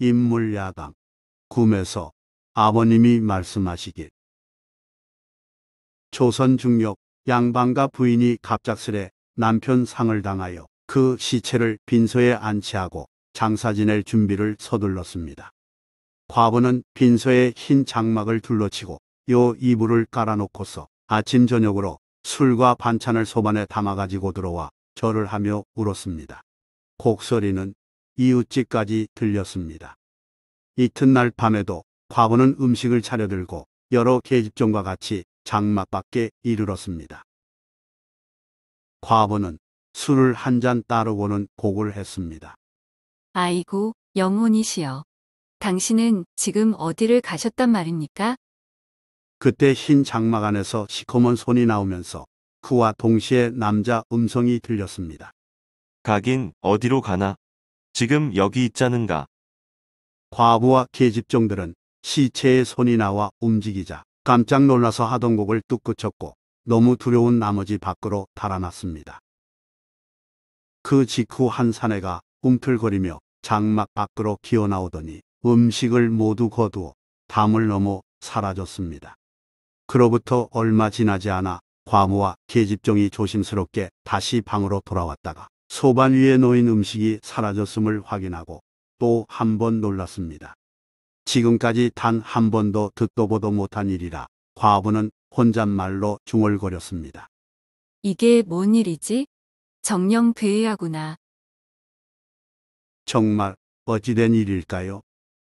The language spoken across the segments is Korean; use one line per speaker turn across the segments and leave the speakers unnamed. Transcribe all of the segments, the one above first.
인물야당 구매서 아버님이 말씀하시길 조선 중력 양반과 부인이 갑작스레 남편 상을 당하여 그 시체를 빈소에 안치하고 장사 지낼 준비를 서둘렀습니다. 과부는 빈소에 흰 장막을 둘러치고 요 이불을 깔아놓고서 아침 저녁으로 술과 반찬을 소반에 담아가지고 들어와 절을 하며 울었습니다. 곡소리는 이웃집까지 들렸습니다. 이튿날 밤에도 과부는 음식을 차려들고 여러 계집종과 같이 장막밖에 이르렀습니다. 과부는 술을 한 잔 따르고는 곡을 했습니다.
아이고 영혼이시여. 당신은 지금 어디를 가셨단 말입니까?
그때 흰 장막 안에서 시커먼 손이 나오면서 그와 동시에 남자 음성이 들렸습니다. 가긴 어디로 가나? 지금 여기 있자는가. 과부와 계집종들은 시체의 손이 나와 움직이자 깜짝 놀라서 하던 곡을 뚝그쳤고 너무 두려운 나머지 밖으로 달아났습니다. 그 직후 한 사내가 움틀거리며 장막 밖으로 기어나오더니 음식을 모두 거두어 담을 넘어 사라졌습니다. 그로부터 얼마 지나지 않아 과무와 계집종이 조심스럽게 다시 방으로 돌아왔다가 소반 위에 놓인 음식이 사라졌음을 확인하고 또 한 번 놀랐습니다. 지금까지 단 한 번도 듣도 보도 못한 일이라 과부는 혼잣말로 중얼거렸습니다.
이게 뭔 일이지? 정령 괴이하구나.
정말 어찌된 일일까요?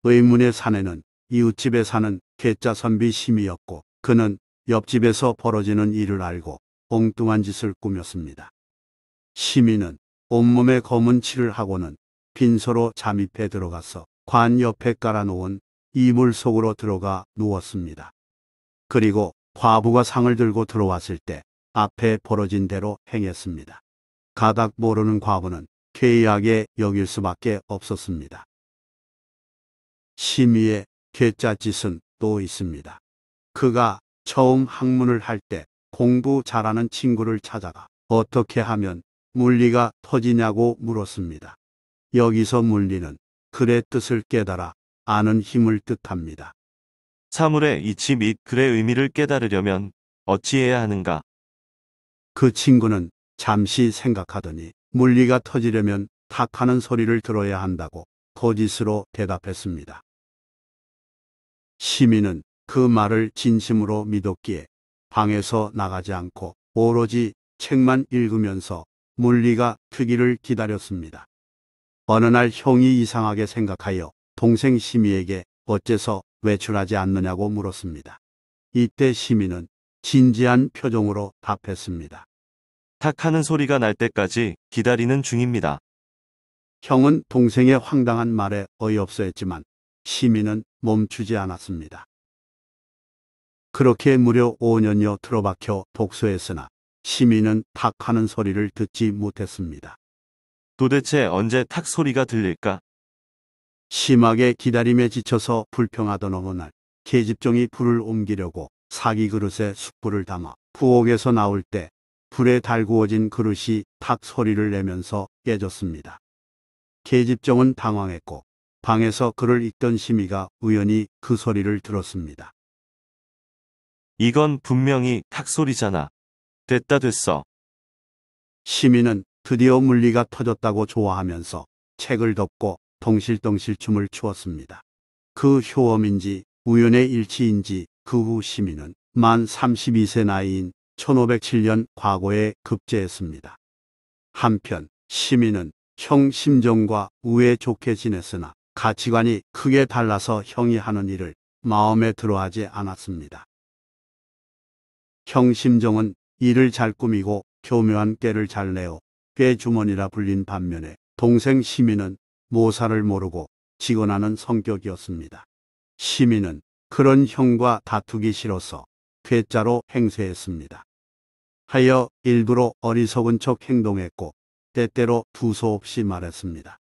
의문의 사내는 이웃집에 사는 괴짜 선비 심이었고 그는 옆집에서 벌어지는 일을 알고 엉뚱한 짓을 꾸몄습니다. 시민은 온몸에 검은 칠을 하고는 빈소로 잠입해 들어가서 관 옆에 깔아놓은 이물 속으로 들어가 누웠습니다. 그리고 과부가 상을 들고 들어왔을 때 앞에 벌어진 대로 행했습니다. 가닥 모르는 과부는 괴이하게 여길 수밖에 없었습니다. 심의의 괴짜짓은 또 있습니다. 그가 처음 학문을 할 때 공부 잘하는 친구를 찾아가 어떻게 하면 물리가 터지냐고 물었습니다. 여기서 물리는 글의 뜻을 깨달아 아는 힘을 뜻합니다. 사물의 이치 및 글의 의미를 깨달으려면 어찌해야 하는가? 그 친구는 잠시 생각하더니 물리가 터지려면 탁하는 소리를 들어야 한다고 거짓으로 대답했습니다. 시민은 그 말을 진심으로 믿었기에 방에서 나가지 않고 오로지 책만 읽으면서 물리가 크기를 기다렸습니다. 어느 날 형이 이상하게 생각하여 동생 시미에게 어째서 외출하지 않느냐고 물었습니다. 이때 시미는 진지한 표정으로 답했습니다. 탁 하는 소리가 날 때까지 기다리는 중입니다. 형은 동생의 황당한 말에 어이없어 했지만 시민은 멈추지 않았습니다. 그렇게 무려 5년여 틀어박혀 독소했으나 시민은 탁 하는 소리를 듣지 못했습니다. 도대체 언제 탁 소리가 들릴까? 심하게 기다림에 지쳐서 불평하던 어느 날 계집종이 불을 옮기려고 사기 그릇에 숯불을 담아 부엌에서 나올 때 불에 달구어진 그릇이 탁 소리를 내면서 깨졌습니다. 계집종은 당황했고 방에서 그를 읽던 시미가 우연히 그 소리를 들었습니다. 이건 분명히 탁 소리잖아. 됐다 됐어. 시민은 드디어 물리가 터졌다고 좋아하면서 책을 덮고 동실동실 춤을 추었습니다. 그 효험인지 우연의 일치인지 그 후 시민은 만 32세 나이인 1507년 과거에 급제했습니다. 한편 시민은 형 심정과 우애 좋게 지냈으나 가치관이 크게 달라서 형이 하는 일을 마음에 들어하지 않았습니다. 형 심정은 일을 잘 꾸미고 교묘한 깨를 잘 내어 꾀주머니라 불린 반면에 동생 시민은 모사를 모르고 직언하는 성격이었습니다. 시민은 그런 형과 다투기 싫어서 괴짜로 행세했습니다. 하여 일부러 어리석은 척 행동했고 때때로 두서없이 말했습니다.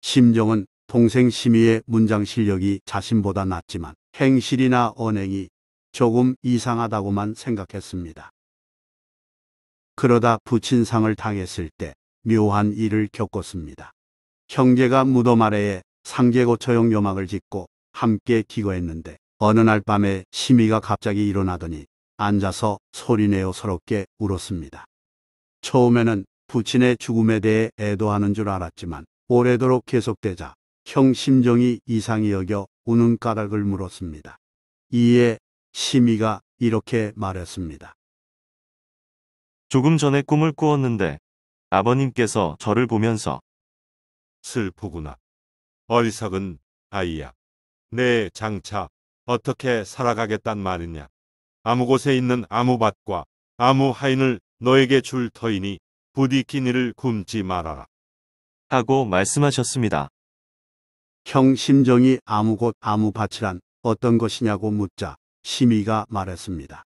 심정은 동생 심의의 문장 실력이 자신보다 낮지만 행실이나 언행이 조금 이상하다고만 생각했습니다. 그러다 부친상을 당했을 때 묘한 일을 겪었습니다. 형제가 무덤 아래에 상계고처용 요막을 짓고 함께 기거했는데 어느 날 밤에 시미가 갑자기 일어나더니 앉아서 소리내어 서럽게 울었습니다. 처음에는 부친의 죽음에 대해 애도하는 줄 알았지만 오래도록 계속되자 형 심정이 이상히 여겨 우는 까닭을 물었습니다. 이에 시미가 이렇게 말했습니다. 조금 전에
꿈을 꾸었는데 아버님께서 저를 보면서 슬프구나. 어리석은 아이야. 내 장차 어떻게 살아가겠단 말이냐. 아무 곳에 있는 아무 밭과 아무 하인을 너에게 줄
터이니 부디 끼니를 굶지 말아라. 하고 말씀하셨습니다. 형 심정이 아무 곳 아무 밭이란 어떤 것이냐고 묻자 심의가 말했습니다.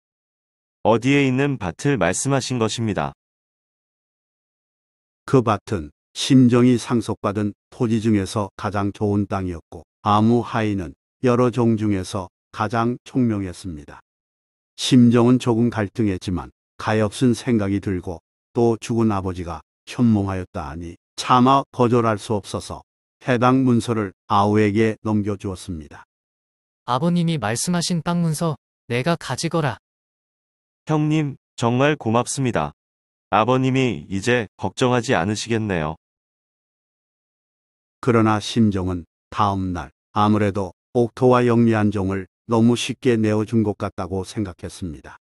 어디에 있는 밭을 말씀하신 것입니다. 그 밭은 심정이 상속받은 토지 중에서 가장 좋은 땅이었고 아무하이는 여러 종 중에서 가장 총명했습니다. 심정은 조금 갈등했지만 가엾은 생각이 들고 또 죽은 아버지가 현몽하였다 하니 차마 거절할 수 없어서 해당 문서를 아우에게 넘겨주었습니다.
아버님이 말씀하신 땅 문서 내가 가지거라.
형님, 정말 고맙습니다. 아버님이 이제 걱정하지 않으시겠네요. 그러나 심정은 다음 날 아무래도 옥토와 영리한종을 너무 쉽게 내어준 것 같다고 생각했습니다.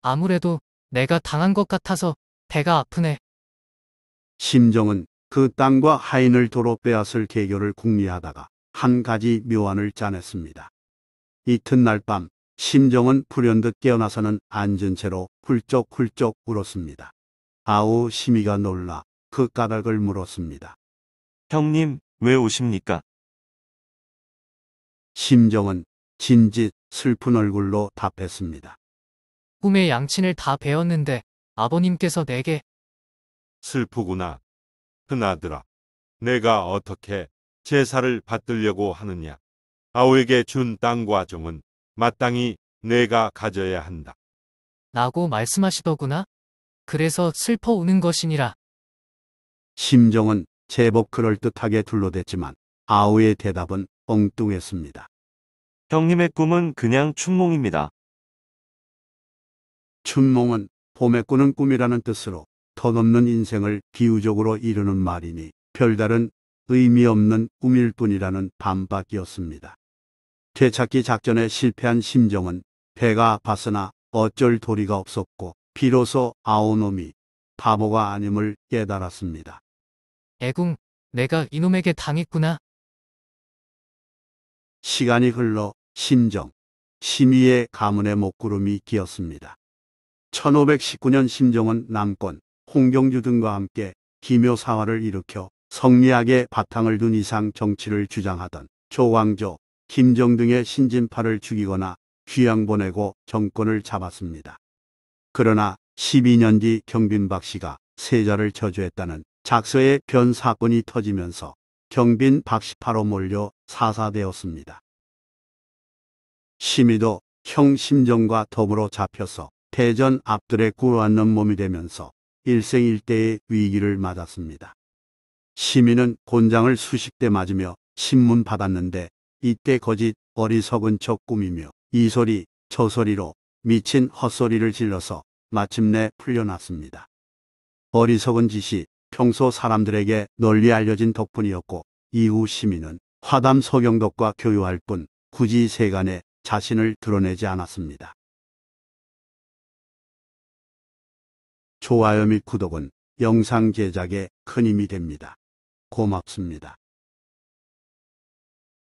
아무래도 내가 당한 것 같아서 배가 아프네.
심정은 그 땅과 하인을 도로 빼앗을 계교를 궁리하다가 한 가지 묘안을 짜냈습니다. 이튿날 밤 심정은 불현듯 깨어나서는 앉은 채로 훌쩍훌쩍 울었습니다. 아우 심이가 놀라 그 까닭을 물었습니다. 형님, 왜우십니까 심정은 진짓 슬픈 얼굴로 답했습니다.
꿈에 양친을 다 배웠는데
아버님께서 내게 슬프구나. 큰아들아, 내가 어떻게 제사를 받들려고 하느냐. 아우에게 준 땅과 종은 마땅히 내가 가져야 한다.
라고 말씀하시더구나. 그래서 슬퍼 우는 것이니라.
심정은 제법 그럴듯하게 둘러댔지만 아우의 대답은 엉뚱했습니다. 형님의 꿈은 그냥 춘몽입니다. 춘몽은 봄에 꾸는 꿈이라는 뜻으로 덧없는 인생을 비유적으로 이루는 말이니 별다른 의미 없는 꿈일 뿐이라는 반박이었습니다. 되찾기 작전에 실패한 심정은 배가 아팠으나 어쩔 도리가 없었고 비로소 아오놈이 바보가 아님을 깨달았습니다.
애궁, 내가 이놈에게 당했구나.
시간이 흘러 심정, 심의의 가문의 목구름이 끼었습니다. 1519년 심정은 남권, 홍경주 등과 함께 기묘사화를 일으켜 성리학의 바탕을 둔 이상 정치를 주장하던 조광조, 김정등의 신진파를 죽이거나 귀양 보내고 정권을 잡았습니다. 그러나 12년 뒤 경빈박 씨가 세자를 저주했다는 작서의 변 사건이 터지면서 경빈 박씨파로 몰려 사사되었습니다. 심의도 형 심정과 더불어 잡혀서 대전 앞들에 꿇어앉는 몸이 되면서 일생일대의 위기를 맞았습니다. 시민은 곤장을 수십 대 맞으며 신문 받았는데 이때 거짓 어리석은 척 꾸미며 이 소리 저 소리로 미친 헛소리를 질러서 마침내 풀려났습니다. 어리석은 짓이 평소 사람들에게 널리 알려진 덕분이었고 이후 시민은 화담 서경덕과 교유할 뿐 굳이 세간에 자신을 드러내지 않았습니다. 좋아요 및
구독은 영상 제작에 큰 힘이 됩니다. 고맙습니다.